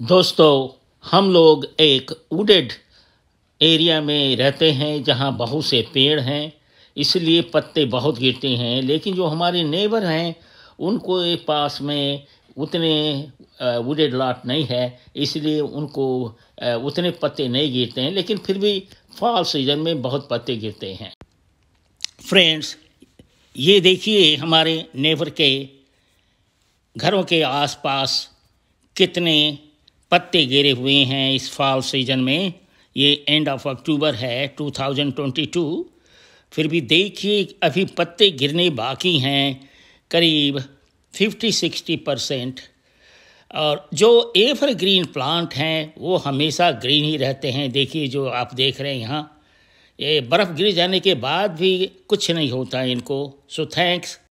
दोस्तों हम लोग एक वुडेड एरिया में रहते हैं जहाँ बहुत से पेड़ हैं इसलिए पत्ते बहुत गिरते हैं लेकिन जो हमारे नेबर हैं उनको पास में उतने वुडेड लॉट नहीं है इसलिए उनको उतने पत्ते नहीं गिरते हैं लेकिन फिर भी फॉल सीजन में बहुत पत्ते गिरते हैं फ्रेंड्स ये देखिए हमारे नेबर के घरों के आसपास कितने पत्ते गिरे हुए हैं इस फॉल सीजन में ये एंड ऑफ अक्टूबर है 2022 फिर भी देखिए अभी पत्ते गिरने बाकी हैं करीब 50-60 परसेंट और जो एवर ग्रीन प्लांट हैं वो हमेशा ग्रीन ही रहते हैं देखिए जो आप देख रहे हैं यहाँ ये बर्फ़ गिर जाने के बाद भी कुछ नहीं होता इनको सो थैंक्स